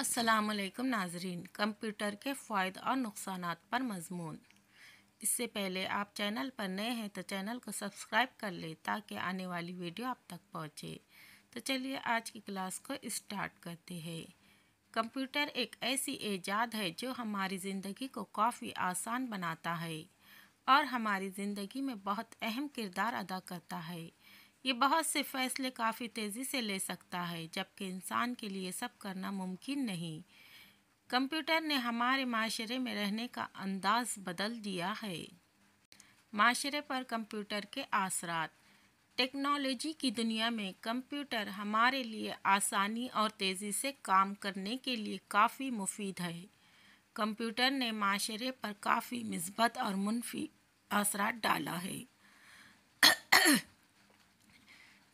अस्सलाम नाजरीन कंप्यूटर के फ़ायदे और नुकसान पर मजमून इससे पहले आप चैनल पर नए हैं तो चैनल को सब्सक्राइब कर ले ताकि आने वाली वीडियो आप तक पहुँचे तो चलिए आज की क्लास को इस्टार्ट करते हैं कंप्यूटर एक ऐसी ईजाद है जो हमारी ज़िंदगी को काफ़ी आसान बनाता है और हमारी ज़िंदगी में बहुत अहम किरदार अदा करता है ये बहुत से फैसले काफ़ी तेज़ी से ले सकता है जबकि इंसान के लिए सब करना मुमकिन नहीं कंप्यूटर ने हमारे माशरे में रहने का अंदाज बदल दिया है माशरे पर कंप्यूटर के आसरात टेक्नोलॉजी की दुनिया में कंप्यूटर हमारे लिए आसानी और तेज़ी से काम करने के लिए काफ़ी मुफीद है कंप्यूटर ने माशरे पर काफ़ी मिसबत और मनफी असरा डाला है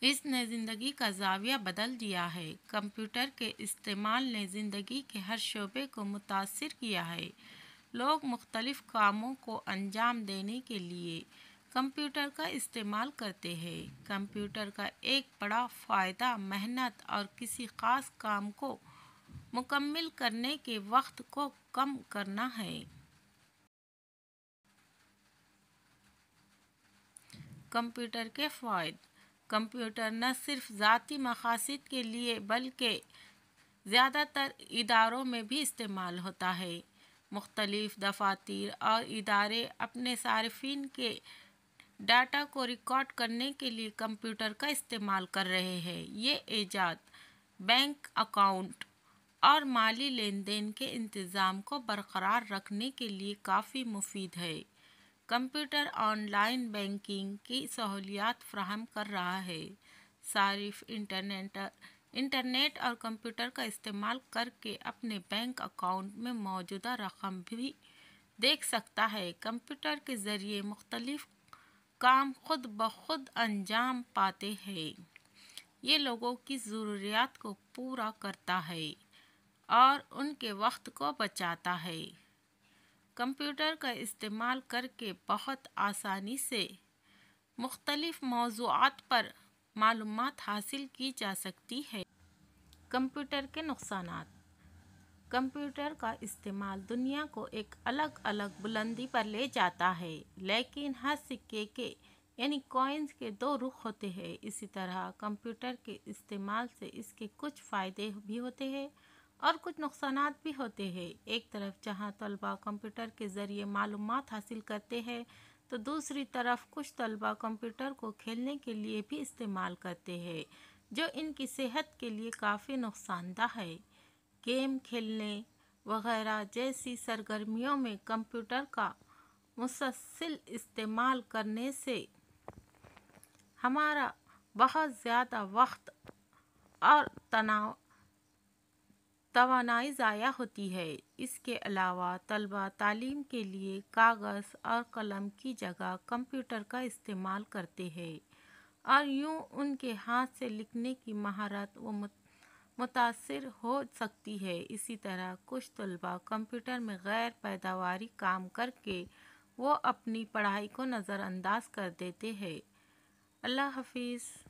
इसने ज़िंदगी का जाविया बदल दिया है कंप्यूटर के इस्तेमाल ने ज़िंदगी के हर शोबे को मुतासर किया है लोग मुख्तलिफ़ कामों को अंजाम देने के लिए कंप्यूटर का इस्तेमाल करते हैं कंप्यूटर का एक बड़ा फ़ायदा मेहनत और किसी ख़ास काम को मुकम्मल करने के वक्त को कम करना है कंप्यूटर के फ़ायदे कंप्यूटर न सिर्फ ज़ाती मकासद के लिए बल्कि ज़्यादातर इदारों में भी इस्तेमाल होता है मुख्तलिफ दफातर और इदारे अपने सार्फिन के डाटा को रिकॉर्ड करने के लिए कंप्यूटर का इस्तेमाल कर रहे हैं ये ईजाद बैंक अकाउंट और माली लेन देन के इंतज़ाम को बरकरार रखने के लिए काफ़ी मुफीद है कंप्यूटर ऑनलाइन बैंकिंग की सहूलियात फ्राहम कर रहा है सारिफ इंटरनेट इंटरनेट और कंप्यूटर का इस्तेमाल करके अपने बैंक अकाउंट में मौजूदा रकम भी देख सकता है कंप्यूटर के ज़रिए मुख्तलिफ काम खुद ब खुद अंजाम पाते हैं ये लोगों की ज़रूरियात को पूरा करता है और उनके वक्त को बचाता है कंप्यूटर का इस्तेमाल करके बहुत आसानी से मुख्तलिफ़ मौजूद पर मालूम हासिल की जा सकती है कंप्यूटर के नुकसान कंप्यूटर का इस्तेमाल दुनिया को एक अलग अलग बुलंदी पर ले जाता है लेकिन हर सिक्के के यानी कॉइन्स के दो रुख होते हैं इसी तरह कंप्यूटर के इस्तेमाल से इसके कुछ फ़ायदे भी होते हैं और कुछ नुकसान भी होते हैं एक तरफ जहाँ तलबा कंप्यूटर के ज़रिए मालूम हासिल करते हैं तो दूसरी तरफ कुछ तलबा कंप्यूटर को खेलने के लिए भी इस्तेमाल करते हैं जो इनकी सेहत के लिए काफ़ी नुकसानदा है गेम खेलने वगैरह जैसी सरगर्मियों में कंप्यूटर का मुसलसिल इस्तेमाल करने से हमारा बहुत ज़्यादा वक्त और तनाव तोानाई ज़ाया होती है इसके अलावा तलबा तालीम के लिए कागज़ और कलम की जगह कंप्यूटर का इस्तेमाल करते हैं और यूँ उनके हाथ से लिखने की महारत व मुतासर हो सकती है इसी तरह कुछ तलबा कंप्यूटर में गैर पैदावार काम करके वो अपनी पढ़ाई को नज़रअंदाज कर देते हैं अल्लाह हाफिज़